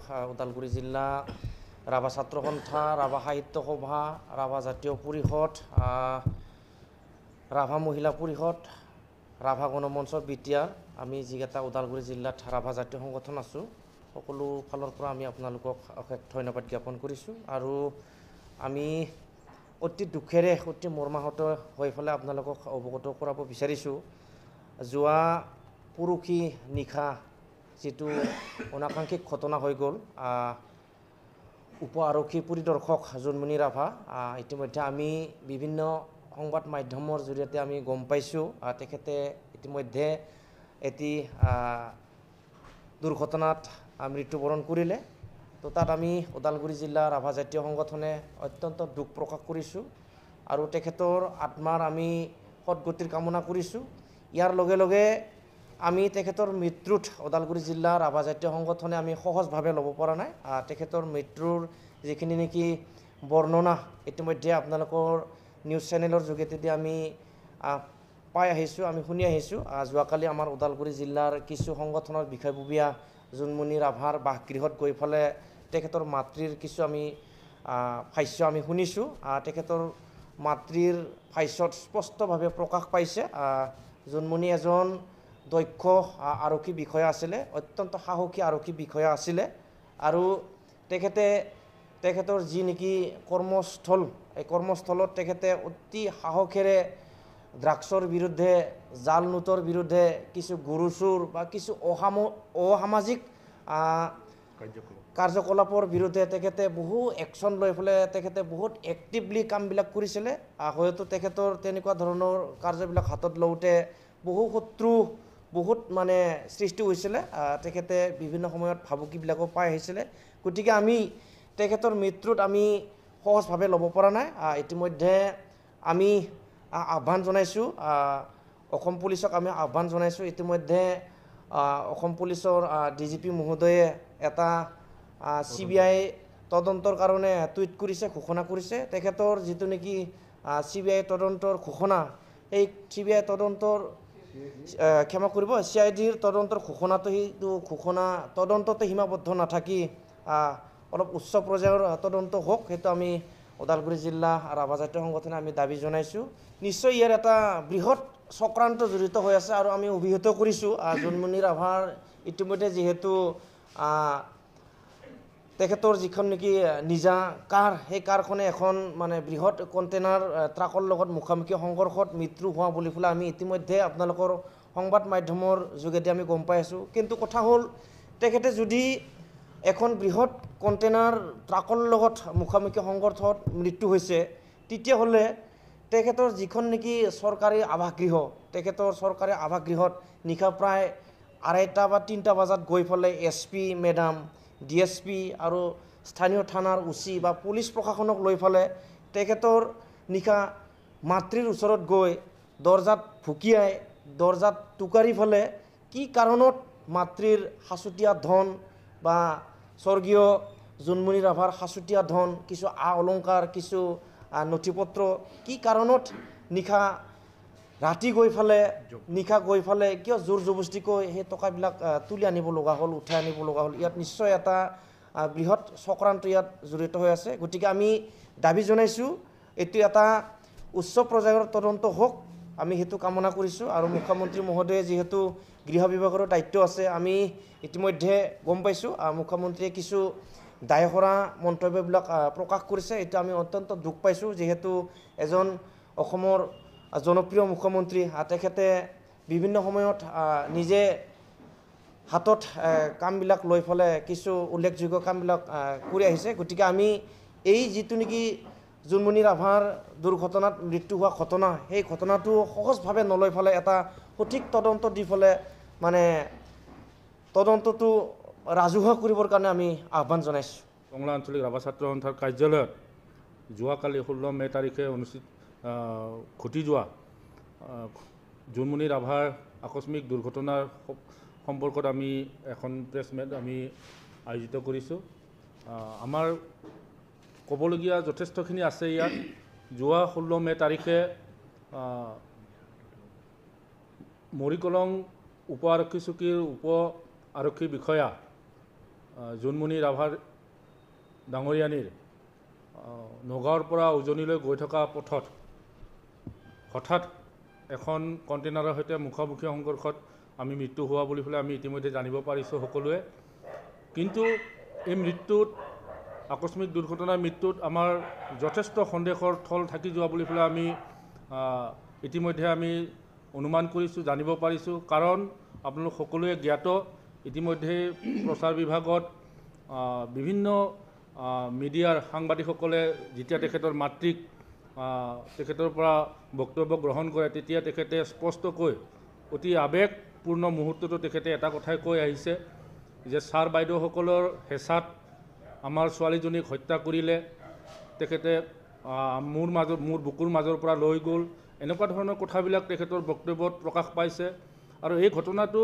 ওদালগুৰি জিলা ৰাভা ছাত্ৰ সন্থা ৰাভা সাহিত্য সভা ৰাভা জাতীয় পৰিষদ ৰাভা মহিলা পৰিষদ ৰাভা গণমঞ্চ বি টি আৰ আমি যিকেইটা ওদালগুৰি জিলাত ৰাভা জাতীয় সংগঠন আছোঁ সকলো ফালৰ পৰা আমি আপোনালোকক অশেষ ধন্যবাদ জ্ঞাপন কৰিছোঁ আৰু আমি অতি দুখেৰে অতি মৰ্মাহত হৈ পেলাই আপোনালোকক অৱগত কৰাব বিচাৰিছোঁ যোৱা পুৰুষী নিশা যিটো অনাকাংক্ষিক ঘটনা হৈ গ'ল উপ আৰক্ষী পৰিদৰ্শক জোনমণি ৰাভা ইতিমধ্যে আমি বিভিন্ন সংবাদ মাধ্যমৰ জৰিয়তে আমি গম পাইছোঁ তেখেতে ইতিমধ্যে এটি দুৰ্ঘটনাত মৃত্যুবৰণ কৰিলে তো তাত আমি ওদালগুৰি জিলা ৰাভা জাতীয় সংগঠনে অত্যন্ত দুখ প্ৰকাশ কৰিছোঁ আৰু তেখেতৰ আত্মাৰ আমি সদগতিৰ কামনা কৰিছোঁ ইয়াৰ লগে লগে আমি তেখেতৰ মৃত্যুত ওদালগুৰি জিলাৰ আৱাজাতীয় সংগঠনে আমি সহজভাৱে ল'ব পৰা নাই তেখেতৰ মৃত্যুৰ যিখিনি নেকি বৰ্ণনা ইতিমধ্যে আপোনালোকৰ নিউজ চেনেলৰ যোগেদি আমি পাই আহিছোঁ আমি শুনি আহিছোঁ যোৱাকালি আমাৰ ওদালগুৰি জিলাৰ কিছু সংগঠনৰ বিষয়ববীয়া জোনমণি ৰাভাৰ বাসগৃহত গৈ পেলাই তেখেতৰ মাতৃৰ কিছু আমি ভাষ্য আমি শুনিছোঁ তেখেতৰ মাতৃৰ ভাষ্যত স্পষ্টভাৱে প্ৰকাশ পাইছে জোনমণি এজন দক্ষ আৰক্ষী বিষয়া আছিলে অত্যন্ত সাহসী আৰক্ষী বিষয়া আছিলে আৰু তেখেতে তেখেতৰ যি নেকি কৰ্মস্থল এই কৰ্মস্থলত তেখেতে অতি সাহসেৰে ড্ৰাগছৰ বিৰুদ্ধে জাল নোটৰ বিৰুদ্ধে কিছু চুৰ বা কিছু অসাম অসামাজিক কাৰ্যকলাপৰ বিৰুদ্ধে তেখেতে বহু একশ্যন লৈ পেলাই তেখেতে বহুত এক্টিভলি কামবিলাক কৰিছিলে হয়তো তেখেতৰ তেনেকুৱা ধৰণৰ কাৰ্যবিলাক হাতত লওঁতে বহু শত্ৰু বহুত মানে সৃষ্টি হৈছিলে তেখেতে বিভিন্ন সময়ত ভাবুকিবিলাকো পাই আহিছিলে গতিকে আমি তেখেতৰ মৃত্যুত আমি সহজভাৱে ল'ব পৰা নাই ইতিমধ্যে আমি আহ্বান জনাইছোঁ অসম পুলিচক আমি আহ্বান জনাইছোঁ ইতিমধ্যে অসম পুলিচৰ ডি জি পি মহোদয়ে এটা চি বি আই তদন্তৰ কাৰণে টুইট কৰিছে ঘোষণা কৰিছে তেখেতৰ যিটো নেকি চি বি আই তদন্তৰ ঘোষণা সেই চি বি আই তদন্তৰ ক্ষমা কৰিব চি আই ডিৰ তদন্তৰ ঘোষণাটো সেইটো ঘোষণা তদন্ততে সীমাবদ্ধ নাথাকি অলপ উচ্চ পৰ্যায়ৰ তদন্ত হওক সেইটো আমি ওদালগুৰি জিলা আৰু আৱাজাতীয় সংগঠনে আমি দাবী জনাইছোঁ নিশ্চয় ইয়াৰ এটা বৃহৎ চক্ৰান্ত জড়িত হৈ আছে আৰু আমি অভিহিত কৰিছোঁ জোনমনিৰ ৰাভাৰ ইতিমধ্যে যিহেতু তেখেতৰ যিখন নেকি নিজা কাৰ সেই কাৰখনে এখন মানে বৃহৎ কণ্টেইনাৰ ট্ৰাকৰ লগত মুখামুখি সংঘৰ্ষত মৃত্যু হোৱা বুলি পেলাই আমি ইতিমধ্যে আপোনালোকৰ সংবাদ মাধ্যমৰ যোগেদি আমি গম পাই আছোঁ কিন্তু কথা হ'ল তেখেতে যদি এখন বৃহৎ কণ্টেইনাৰ ট্ৰাকৰ লগত মুখামুখি সংঘৰ্ষত মৃত্যু হৈছে তেতিয়াহ'লে তেখেতৰ যিখন নেকি চৰকাৰী আৱাসগৃহ তেখেতৰ চৰকাৰী আৱাস গৃহত নিশা প্ৰায় আঢ়ৈটা বা তিনিটা বজাত গৈ পেলাই S P madam D S P আৰু স্থানীয় থানাৰ উচি বা পুলিচ প্ৰশাসনক লৈ পেলাই তেখেতৰ নিশা মাতৃৰ ওচৰত গৈ দৰ্জাত ভুকিয়াই দৰ্জাত টোকাৰি ফেলে কি কাৰণত মাতৃৰ সাঁচুতীয়া ধন বা স্বৰ্গীয় জোনমণি ৰাভাৰ সাঁচুতীয়া ধন কিছু আ অলংকাৰ কিছু নথি পত্ৰ কি কাৰণত নিশা ৰাতি গৈ ফালে নিশা গৈ ফালে কিয় জোৰ জবস্তিকৈ সেই টকাবিলাক তুলি আনিব লগা হ'ল উঠাই আনিব লগা হ'ল ইয়াত নিশ্চয় এটা বৃহৎ চক্ৰান্ত ইয়াত জড়িত হৈ আছে গতিকে আমি দাবী জনাইছোঁ এইটো এটা উচ্চ পৰ্যায়ৰ তদন্ত হওক আমি সেইটো কামনা কৰিছোঁ আৰু মুখ্যমন্ত্ৰী মহোদয়ে যিহেতু গৃহ বিভাগৰো দায়িত্ব আছে আমি ইতিমধ্যে গম পাইছোঁ আৰু মুখ্যমন্ত্ৰীয়ে কিছু দায় কৰা মন্তব্যবিলাক প্ৰকাশ কৰিছে এইটো আমি অত্যন্ত দুখ পাইছোঁ যিহেতু এজন অসমৰ জনপ্ৰিয় মুখ্যমন্ত্ৰী তেখেতে বিভিন্ন সময়ত নিজে হাতত কামবিলাক লৈ পেলাই কিছু উল্লেখযোগ্য কামবিলাক কৰি আহিছে গতিকে আমি এই যিটো নেকি জোনমণি ৰাভাৰ দুৰ্ঘটনাত মৃত্যু হোৱা ঘটনা সেই ঘটনাটো সহজভাৱে নলৈ পেলাই এটা সঠিক তদন্ত দি পেলাই মানে তদন্তটো ৰাজহুৱা কৰিবৰ কাৰণে আমি আহ্বান জনাইছোঁ টংলা আঞ্চলিক ৰাভা ছাত্ৰ সন্থাৰ কাৰ্যালয়ত যোৱাকালি ষোল্ল মে' তাৰিখে অনুষ্ঠিত ঘটি যোৱা জোনমণি ৰাভাৰ আকস্মিক দুৰ্ঘটনাৰ সম্পৰ্কত আমি এখন প্ৰেছ মেট আমি আয়োজিত কৰিছোঁ আমাৰ ক'বলগীয়া যথেষ্টখিনি আছে ইয়াত যোৱা ষোল্ল মে' তাৰিখে মৰিকলং উপ আৰক্ষী চকীৰ উপ আৰক্ষী বিষয়া জোনমণি ৰাভাৰ ডাঙৰীয়ানীৰ নগাঁৱৰ পৰা উজনিলৈ গৈ থকা পথত হঠাৎ এখন কণ্টেইনাৰৰ সৈতে মুখামুখি সংঘৰ্ষত আমি মৃত্যু হোৱা বুলি পেলাই আমি ইতিমধ্যে জানিব পাৰিছোঁ সকলোৱে কিন্তু এই মৃত্যুত আকস্মিক দুৰ্ঘটনাৰ মৃত্যুত আমাৰ যথেষ্ট সন্দেহৰ থল থাকি যোৱা বুলি পেলাই আমি ইতিমধ্যে আমি অনুমান কৰিছোঁ জানিব পাৰিছোঁ কাৰণ আপোনালোক সকলোৱে জ্ঞাত ইতিমধ্যে প্ৰচাৰ বিভাগত বিভিন্ন মিডিয়াৰ সাংবাদিকসকলে যেতিয়া তেখেতৰ মাতৃক তেখেতৰ পৰা বক্তব্য গ্ৰহণ কৰে তেতিয়া তেখেতে স্পষ্টকৈ অতি আৱেগপূৰ্ণ মুহূৰ্তটো তেখেতে এটা কথাই কৈ আহিছে যে ছাৰ বাইদেউসকলৰ হেঁচাত আমাৰ ছোৱালীজনীক হত্যা কৰিলে তেখেতে মোৰ মাজত মোৰ বুকুৰ মাজৰ পৰা লৈ গ'ল এনেকুৱা ধৰণৰ কথাবিলাক তেখেতৰ বক্তব্যত প্ৰকাশ পাইছে আৰু এই ঘটনাটো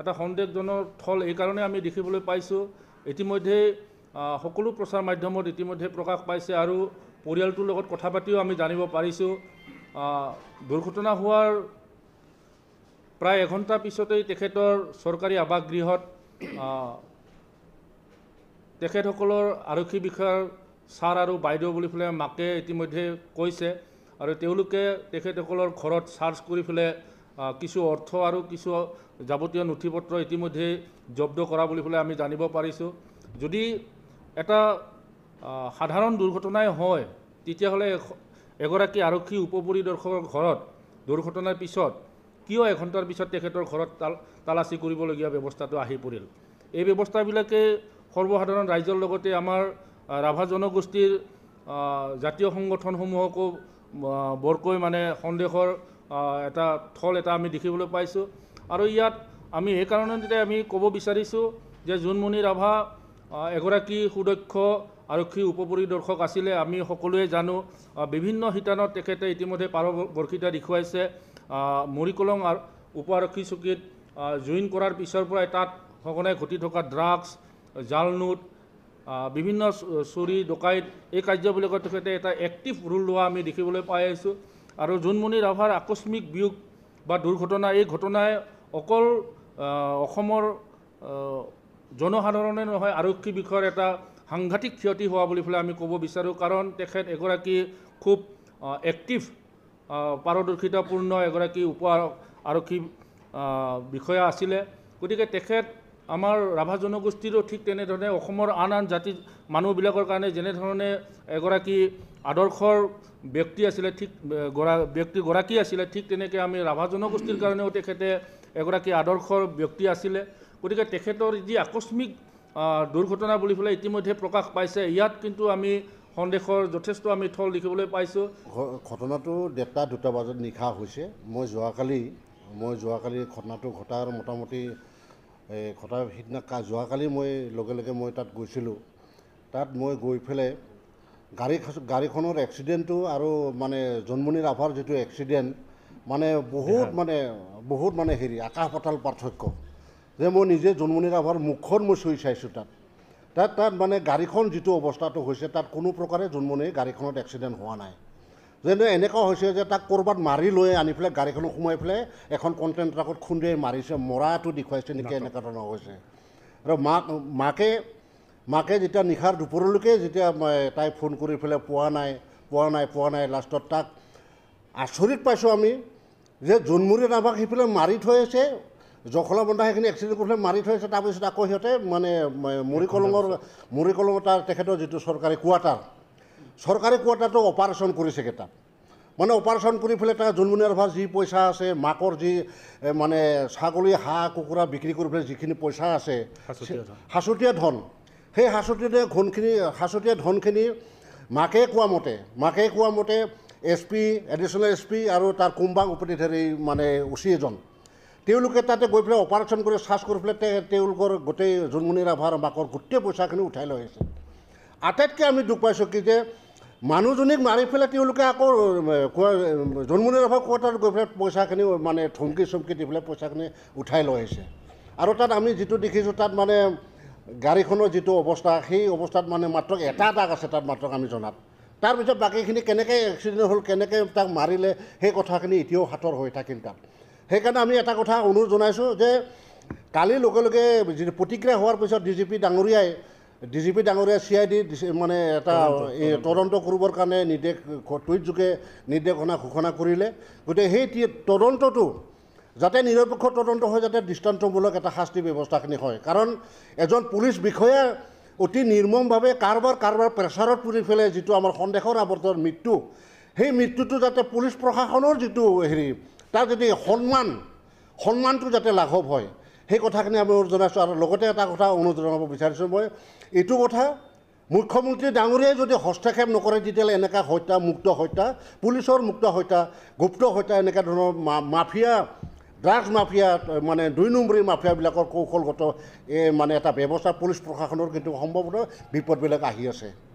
এটা সন্দেহজনৰ থল এইকাৰণে আমি দেখিবলৈ পাইছোঁ ইতিমধ্যেই সকলো প্ৰচাৰ মাধ্যমত ইতিমধ্যে প্ৰকাশ পাইছে আৰু পৰিয়ালটোৰ লগত কথা পাতিও আমি জানিব পাৰিছোঁ দুৰ্ঘটনা হোৱাৰ প্ৰায় এঘণ্টা পিছতেই তেখেতৰ চৰকাৰী আৱাসগৃহত তেখেতসকলৰ আৰক্ষী বিষয়াৰ ছাৰ আৰু বাইদেউ বুলি পেলাই মাকে ইতিমধ্যে কৈছে আৰু তেওঁলোকে তেখেতসকলৰ ঘৰত চাৰ্চ কৰি পেলাই কিছু অৰ্থ আৰু কিছু যাৱতীয় নথি পত্ৰ ইতিমধ্যে জব্দ কৰা বুলি পেলাই আমি জানিব পাৰিছোঁ যদি এটা সাধাৰণ দুৰ্ঘটনাই হয় তেতিয়াহ'লে এগৰাকী আৰক্ষী উপ পৰিদৰ্শকৰ ঘৰত দুৰ্ঘটনাৰ পিছত কিয় এঘণ্টাৰ পিছত তেখেতৰ ঘৰত তাল তালাচী কৰিবলগীয়া ব্যৱস্থাটো আহি পৰিল এই ব্যৱস্থাবিলাকে সৰ্বসাধাৰণ ৰাইজৰ লগতে আমাৰ ৰাভা জনগোষ্ঠীৰ জাতীয় সংগঠনসমূহকো বৰকৈ মানে সন্দেহৰ এটা থল এটা আমি দেখিবলৈ পাইছোঁ আৰু ইয়াত আমি এই কাৰণতে আমি ক'ব বিচাৰিছোঁ যে জোনমণি ৰাভা এগৰাকী সুদক্ষ আৰক্ষী উপ পৰিদৰ্শক আছিলে আমি সকলোৱে জানো বিভিন্ন শিতানত তেখেতে ইতিমধ্যে পাৰদৰ্শিতা দেখুৱাইছে মৰিকলং উপ আৰক্ষী চকীত জইন কৰাৰ পিছৰ পৰাই তাত সঘনাই ঘটি থকা ড্ৰাগছ জালনোট বিভিন্ন চুৰি ডকাইত এই কাৰ্যবিলাকত তেখেতে এটা এক্টিভ ৰোল লোৱা আমি দেখিবলৈ পাই আছোঁ আৰু জোনমণি ৰাভাৰ আকস্মিক বিয়োগ বা দুৰ্ঘটনা এই ঘটনাই অকল অসমৰ জনসাধাৰণে নহয় আৰক্ষী বিষয়ৰ এটা সাংঘাতিক ক্ষতি হোৱা বুলি পেলাই আমি ক'ব বিচাৰোঁ কাৰণ তেখেত এগৰাকী খুব এক্টিভ পাৰদৰ্শিতাপূৰ্ণ এগৰাকী উপ আৰক্ষী বিষয়া আছিলে গতিকে তেখেত আমাৰ ৰাভা জনগোষ্ঠীৰো ঠিক তেনেধৰণে অসমৰ আন আন জাতি মানুহবিলাকৰ কাৰণে যেনেধৰণে এগৰাকী আদৰ্শৰ ব্যক্তি আছিলে ঠিক গৰা ব্যক্তিগৰাকী আছিলে ঠিক তেনেকৈ আমি ৰাভা জনগোষ্ঠীৰ কাৰণেও তেখেতে এগৰাকী আদৰ্শৰ ব্যক্তি আছিলে গতিকে তেখেতৰ যি আকস্মিক দুৰ্ঘটনা বুলি পেলাই ইতিমধ্যে প্ৰকাশ পাইছে ইয়াত কিন্তু আমি সন্দেহৰ যথেষ্ট আমি থল দেখিবলৈ পাইছোঁ ঘটনাটো ডেৰটা দুটা বজাত নিশা হৈছে মই যোৱাকালি মই যোৱাকালি ঘটনাটো ঘটাৰ মোটামুটি এই ঘটাৰ সিদিনা যোৱাকালি মই লগে লগে মই তাত গৈছিলোঁ তাত মই গৈ পেলাই গাড়ী গাড়ীখনৰ এক্সিডেণ্টটো আৰু মানে জন্মনি ৰাভাৰ যিটো এক্সিডেণ্ট মানে বহুত মানে বহুত মানে হেৰি আকাশ পাতাল পাৰ্থক্য যে মই নিজে জোনমনি ৰাভাৰ মুখখন মই চুই চাইছোঁ তাত তাত তাত মানে গাড়ীখন যিটো অৱস্থাটো হৈছে তাত কোনো প্ৰকাৰে জোনমনি গাড়ীখনত এক্সিডেণ্ট হোৱা নাই যেনে এনেকুৱা হৈছে যে তাক ক'ৰবাত মাৰি লৈ আনি পেলাই গাড়ীখনত সোমাই পেলাই এখন কণ্টেণ্ট্ৰাকত খুন্দিয়াই মাৰিছে মৰাটো দেখুৱাইছে নেকি এনেকুৱা ধৰণৰ হৈছে আৰু মাক মাকে মাকে যেতিয়া নিশাৰ দুপৰলৈকে যেতিয়া তাই ফোন কৰি পেলাই পোৱা নাই পোৱা নাই পোৱা নাই লাষ্টত তাক আচৰিত পাইছোঁ আমি যে জোনমুৰি ৰাভাক সিফালে মাৰি থৈ আছে জখলা বন্ধা সেইখিনি এক্সিডেণ্ট কৰিবলৈ মাৰি থৈছে তাৰপিছত আকৌ সিহঁতে মানে মুৰিকলঙৰ মুৰিকলং তাৰ তেখেতৰ যিটো চৰকাৰী কোৱাৰ্টাৰ চৰকাৰী কোৱাৰ্টাৰটো অপাৰেশ্যন কৰিছে কেইটা মানে অপাৰেশ্যন কৰি পেলাই তাৰ জোনমনিয়াৰ ভাৰ যি পইচা আছে মাকৰ যি মানে ছাগলী হাঁহ কুকুৰা বিক্ৰী কৰি পেলাই যিখিনি পইচা আছে সাঁচতীয়া ধন সেই সাঁচতীয়া ধনখিনি সাঁচতীয়া ধনখিনি মাকে কোৱা মতে মাকে কোৱা মতে S P additional S P আৰু তাৰ কুম্বাং উপতি ধৰি মানে উচি এজন তেওঁলোকে তাতে গৈ পেলাই অপাৰেশ্যন কৰি চাৰ্চ কৰি পেলাই তেওঁলোকৰ গোটেই জোনমণি ৰাভাৰ মাকৰ গোটেই পইচাখিনি উঠাই লৈ আহিছে আটাইতকৈ আমি দুখ পাইছোঁ কি যে মানুহজনীক মাৰি পেলাই তেওঁলোকে আকৌ জোনমণি ৰাভাৰ কোৱাৰ্টাৰত গৈ পেলাই পইচাখিনি মানে থমকি চমকি দি পেলাই পইচাখিনি উঠাই লৈ আহিছে আৰু তাত আমি যিটো দেখিছোঁ তাত মানে গাড়ীখনৰ যিটো অৱস্থা সেই অৱস্থাত মানে মাত্ৰ এটা দাগ আছে তাত মাত্ৰক আমি জনাত তাৰপিছত বাকীখিনি কেনেকৈ এক্সিডেণ্ট হ'ল কেনেকৈ তাক মাৰিলে সেই কথাখিনি এতিয়াও হাতৰ হৈ থাকিল তাত সেইকাৰণে আমি এটা কথা অনুৰোধ জনাইছোঁ যে কালিৰ লগে লগে প্ৰতিক্ৰিয়া হোৱাৰ পিছত ডি জি পি ডাঙৰীয়াই ডি জি পি ডাঙৰীয়াই চি আই ডি মানে এটা এই তদন্ত কৰিবৰ কাৰণে নিৰ্দেশ টুইটযোগে নিৰ্দেশনা ঘোষণা কৰিলে গতিকে সেই তদন্তটো যাতে নিৰপেক্ষ তদন্ত হয় যাতে দৃষ্টান্তমূলক এটা শাস্তি ব্যৱস্থাখিনি হয় কাৰণ এজন পুলিচ বিষয়াই অতি নিৰ্মমভাৱে কাৰোবাৰ কাৰোবাৰ প্ৰেছাৰত পুৰি পেলাই যিটো আমাৰ সন্দেহৰ আৱৰ্তৰ মৃত্যু সেই মৃত্যুটো যাতে পুলিচ প্ৰশাসনৰ যিটো হেৰি তাৰ যদি সন্মান সন্মানটো যাতে লাঘৱ হয় সেই কথাখিনি আমি অনুৰোধ জনাইছোঁ আৰু লগতে এটা কথা অনুৰোধ জনাব বিচাৰিছোঁ মই এইটো কথা মুখ্যমন্ত্ৰী ডাঙৰীয়াই যদি হস্তক্ষেপ নকৰে তেতিয়াহ'লে এনেকুৱা হত্যা মুক্ত হত্যা পুলিচৰ মুক্ত হত্যা গুপ্ত হত্যা এনেকুৱা ধৰণৰ মা মাফিয়া ড্ৰাগছ মাফিয়া মানে দুই নম্বৰী মাফিয়াবিলাকৰ কৌশলগত এই মানে এটা ব্যৱস্থা পুলিচ প্ৰশাসনৰ কিন্তু সম্ভৱতঃ বিপদবিলাক আহি আছে